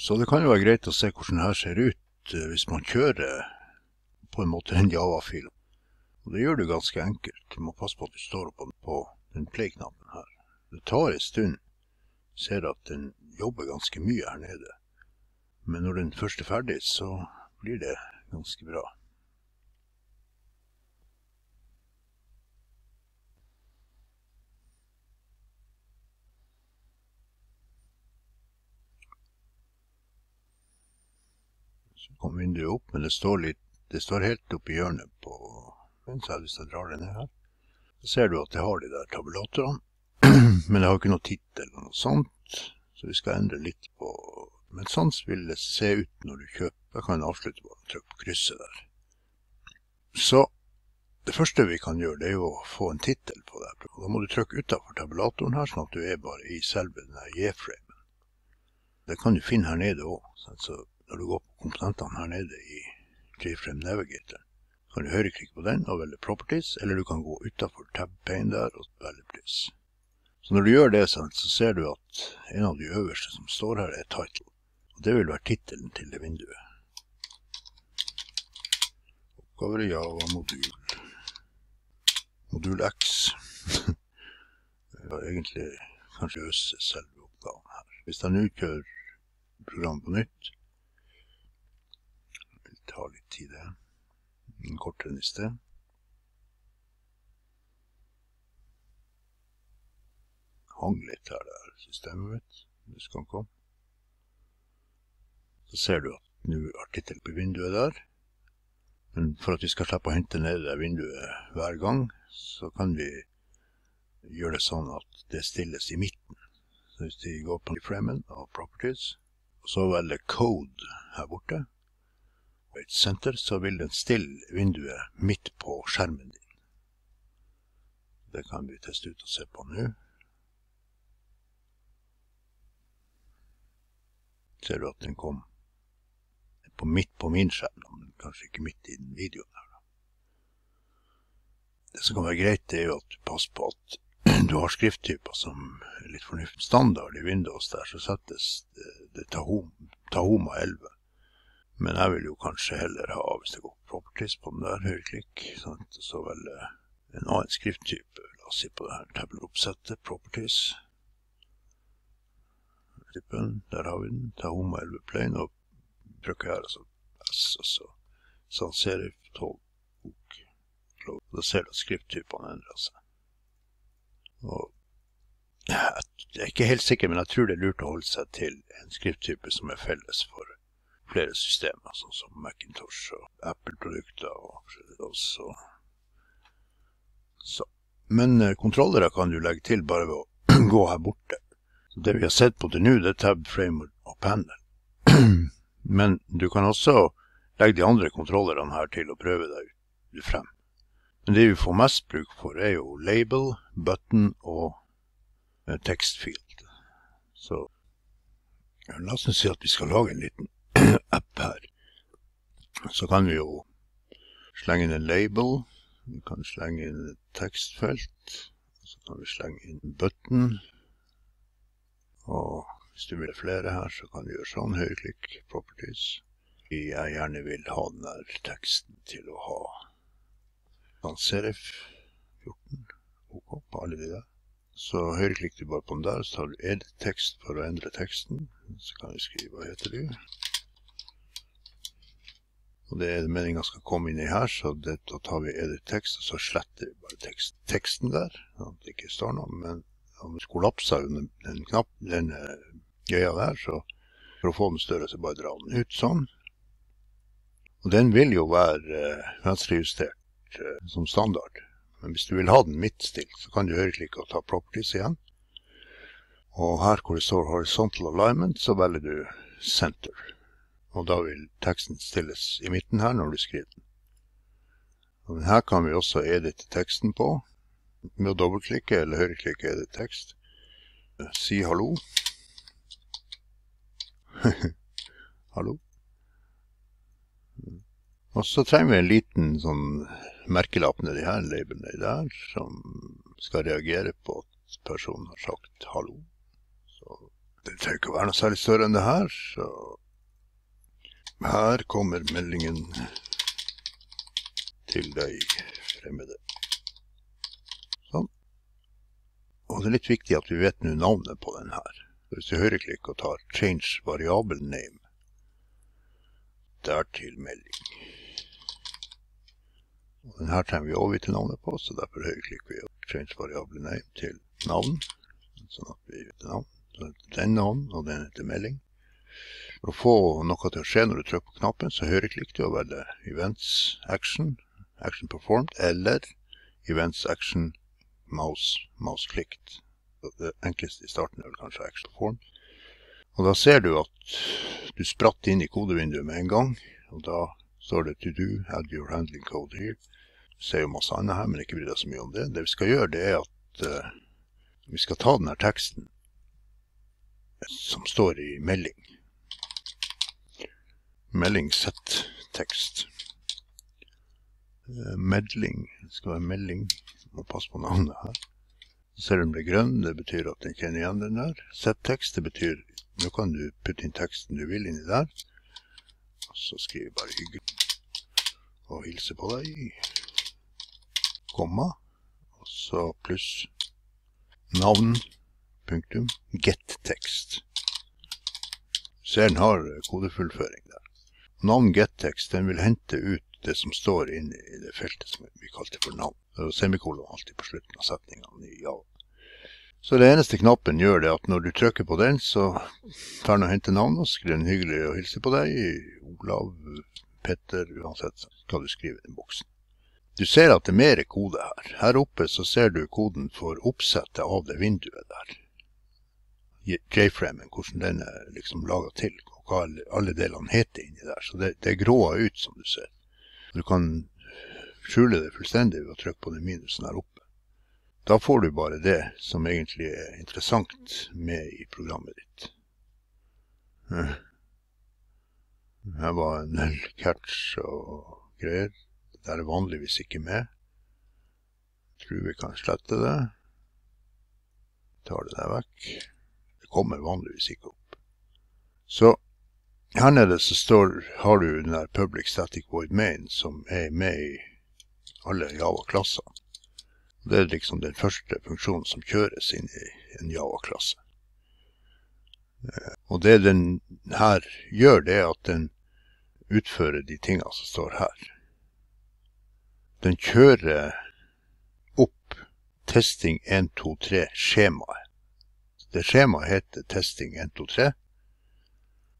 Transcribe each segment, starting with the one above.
Så det kan jo være greit å se hvordan det her ser ut eh, hvis man kjører på en måte en Java-fil. Og det gjør du ganske enkelt. Du må passe på at du står opp på den play-knappen her. Det tar en stund. Du ser at den jobber ganske mye her nede. Men når den først er ferdig, så blir det ganske bra. Så kom vinduet opp, men det står litt Det står helt oppi hjørnet på venstre, hvis jeg drar det ned her. Så ser du at det har de der tabulatorene. men det har ikke noe tittel eller noe sånt, så vi skal endre litt på Men sånn vil det se ut når du kjøper. Da kan du avslutte bare å trykke på krysset der. Så det første vi kan gjøre, det er jo å få en tittel på det. Da må du trykke utafor tabulatoren her, sånn at du er bare i selve denne J-framen. Det kan du finne her nede òg. Sånn så når du går komponentene her nede i Grapeframe Navigator. Kan du høyreklikke på den og velge Properties, eller du kan gå utafor tab pane der og velge pris. Så når du gjør det, så ser du at en av de øverste som står her, er title. Og det vil være tittelen til det vinduet. Oppgaver i Java modul. Modul X. det var egentlig kanskje løse selve oppgaven her. Hvis jeg nå kjører programmet på nytt, tar litt tid, det. Kortere enn i sted. Hang litt her, det systemet mitt. Det skal komme. Så ser du at nå er tittelen på vinduet der. Men for at vi skal slippe å hente ned det vinduet hver gang, så kan vi gjøre det sånn at det stilles i midten. Så hvis vi går på framen av properties, og så velger code her borte arbeidssenter, så vil den stille vinduet midt på skjermen din. Det kan vi teste ut og se på nå. Ser du at den kom på midt på min skjerm, men kanskje ikke midt i den videoen her. Det som kan være greit, det er jo at du passer på at du har skrifttyper som er litt fornuftig standard i vinduet der, så settes det, det Tahoma 11 men jeg vil jo kanskje heller ha, hvis det går på properties på den der, høyreklikk, sant? så velge eh, en annen skrifttype. La oss si på det her tabeloppsettet, properties. Typen, der har vi den. Ta Homa 11 Plain og trykker her, altså S, og så sånn serif 12 ok. Da ser du at skrifttypene endrer seg. Og jeg er ikke helt sikker, men jeg tror det er lurt å holde seg til en skrifttype som er felles for flere systemer, sånn som Macintosh og Apple-produkter. og så. Så. Men eh, kontrollere kan du legge til bare ved å gå her borte. Så det vi har sett på til nå, det er tab, frame og panel. Men du kan også legge de andre kontrollerne her til og prøve deg frem. Men det vi får mest bruk for, er jo label, button og eh, tekstfield. Så la oss si at vi skal lage en liten app her. Så kan vi jo slenge inn en label, vi kan slenge inn et tekstfelt, så kan vi slenge inn en button, og hvis du vil flere her, så kan du gjøre sånn, høyreklikk, properties. Jeg gjerne vil ha den der teksten til å ha sånn serif 14, ok, på alle de der. Så høyreklikk du bare på den der, så tar du edit tekst for å endre teksten. Så kan du skrive hva heter du. Og det er det meninga skal komme inn i her, så det, da tar vi edit tekst, og så sletter vi bare tekst, teksten der. Sånn at det ikke står noe. Men om det kollapser under den knappen, den eh, greia der, så for å få den større, så bare dra den ut sånn. Og den vil jo være eh, venstrejustert eh, som standard. Men hvis du vil ha den midtstilt, så kan du høyreklikke og ta properties igjen. Og her hvor det står horizontal alignment, så velger du center og da vil teksten stilles i midten her når du skriver den. Og her kan vi også edite teksten på. Med å dobbeltklikke eller høyreklikke edit tekst. Si hallo. hallo. Og så trenger vi en liten sånn merkelapp nedi her, label nedi der, som skal reagere på at personen har sagt hallo. Så det trenger ikke å være noe særlig større enn det her. så her kommer meldingen til deg, fremmede. Sånn. Og det er litt viktig at vi vet nå navnet på den her. Hvis du høyreklikker og tar 'change variable name', Dertil melding. Og den her trenger vi vite navnet på, så derfor høyreklikker vi og 'change variable name' til navn. Sånn at vi vet navn. Den heter navn, og den heter melding. For å få noe til å skje når du trykker på knappen, så høyreklikk du og velger Events Action, Action Performed eller Events Action Mouse, Mouse Clicked. Det enkleste i starten er vel kanskje Action Performed. Og da ser du at du spratt inn i kodevinduet med en gang. Og da står det To do, add your handling code here. Du ser jo masse annet her, men ikke bry deg så mye om det. Det vi skal gjøre, det er at uh, vi skal ta denne teksten som står i melding Melding sett tekst. Eh, medling det skal være melding. Må passe på navnet her. Selv om det er grønn, det betyr at den kjenner igjen den der. Sett tekst, det betyr nå kan du putte inn teksten du vil inni der. Så skriver jeg bare 'hyggelig' og hilser på deg. Komma. Og så pluss navn. Punktum. Get tekst. Ser den har kodefullføring der navn gettext, den vil hente ut det som står inne i det feltet som vi kalte for navn. Og semikolon alltid på slutten av setningene i Java. Så det eneste knappen gjør det at når du trykker på den, så tar den og henter navnet og skriver den hyggelig og hilser på deg. Olav, Petter, uansett hva du skriver i den boksen. Du ser at det er mer kode her. Her oppe så ser du koden for oppsettet av det vinduet der. J-framen, hvordan den er liksom laga til, hva alle delene heter inni der. Så det, det gråer ut, som du ser. Du kan skjule det fullstendig ved å trykke på den minusen her oppe. Da får du bare det som egentlig er interessant med i programmet ditt. Eh. Her var en del catch og greier. Det er vanligvis ikke med. Jeg tror vi kan slette det. Tar det der vekk. Det kommer vanligvis ikke opp. Så her nede så står, har du den der Public Static Void Main, som er med i alle Java-klasser. Det er liksom den første funksjonen som kjøres inn i en Java-klasse. Eh, og det den her gjør, det er at den utfører de tingene som står her. Den kjører opp testing 123-skjemaet. Det skjemaet heter testing 123.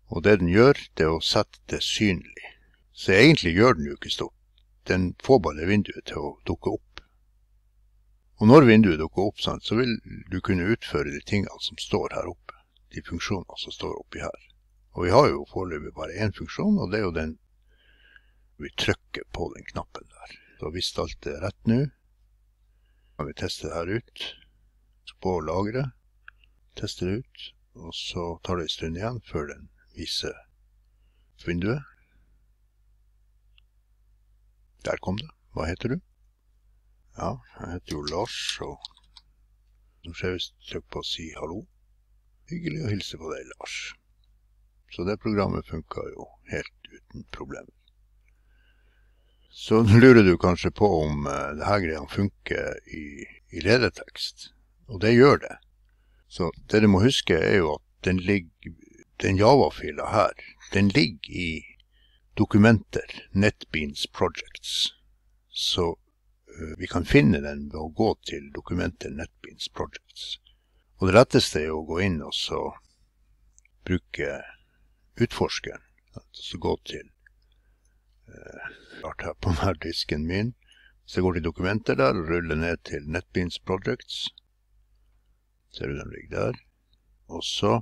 Og det den gjør, det er å sette det synlig. Så egentlig gjør den jo ikke stort. Den får bare vinduet til å dukke opp. Og når vinduet dukker opp, så vil du kunne utføre de tingene som står her oppe. De funksjonene som står oppi her. Og vi har jo foreløpig bare én funksjon, og det er jo den vi trykker på den knappen der. Så hvis alt er rett nå, kan vi teste det her ut. På lagre. Teste det ut. Og så tar det en stund igjen før den vise vinduet. Der kom det. Hva heter du? Ja, jeg heter jo Lars, og nå ser jeg visst trykk på å si hallo. Hyggelig å hilse på deg, Lars. Så det programmet funka jo helt uten problemer. Så lurer du kanskje på om uh, det her greia funker i, i ledetekst. Og det gjør det. Så det du må huske, er jo at den ligger den Java-fila her, den ligger i dokumenter, NetBeans Projects. Så uh, vi kan finne den ved å gå til dokumenter, NetBeans Projects. Og det letteste er å gå inn og så bruke utforskeren. Altså så gå til uh, Klart her på hver disken min. Så jeg går til dokumenter der og ruller ned til NetBeans Projects. Ser du den ligger der. Og så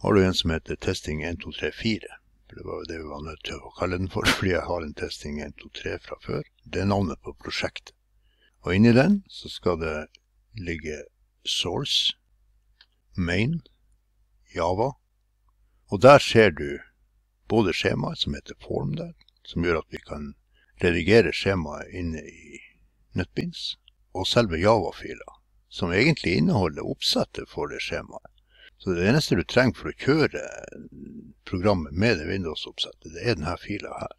har du en som heter testing 1234. Det var jo det vi var nødt til å kalle den for, fordi jeg har en testing 123 fra før. Det er navnet på prosjektet. Og inni den så skal det ligge source, main, Java. Og der ser du både skjemaet som heter form der, som gjør at vi kan redigere skjemaet inne i NetBeans, og selve Java-fila, som egentlig inneholder oppsettet for det skjemaet. Så det eneste du trenger for å kjøre programmet med det Windows-oppsettet, det er denne fila her.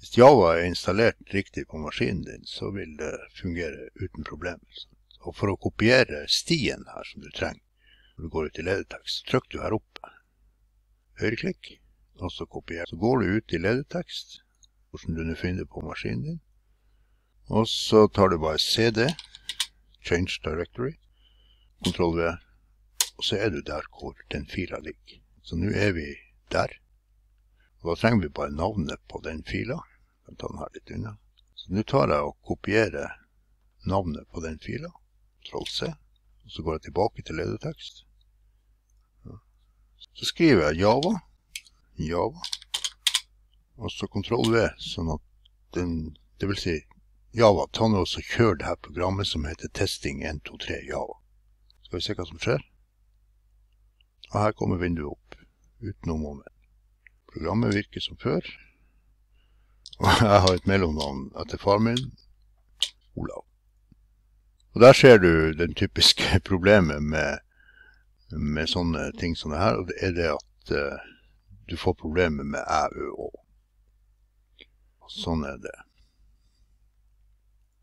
Hvis Java er installert riktig på maskinen din, så vil det fungere uten problemer. Og for å kopiere stien her som du trenger, når du går ut i ledetekst, trykker du her oppe. Høyreklikk, og så kopier. Så går du ut i ledetekst, hvordan du nå finner det på maskinen din. Og så tar du bare CD, Change Directory, ctrl V, og så er du der hvor den fila ligger. Så nå er vi der. Og da trenger vi bare navnet på den fila. Jeg tar den her litt unna. Så nå tar jeg og kopierer navnet på den fila. Ctrl C. Og så går jeg tilbake til ledetekst. Så skriver jeg Java. Java. Og så Ctrl V, sånn at den Det vil si Java. Ta nå og kjør det her programmet som heter Testing123 Java. Skal vi se hva som skjer. Og her kommer vinduet opp, uten utenom om. Programmet virker som før. Og jeg har et mellomnavn etter far min, Olav. Og der ser du den typiske problemet med, med sånne ting som det her, og det er det at uh, du får problemer med æ, ø, å. Sånn er det.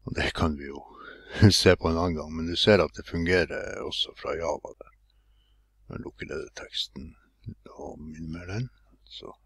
Og det kan vi jo se på en annen gang, men du ser at det fungerer også fra Java. der. Nå lukker jeg teksten og minner meg den. Så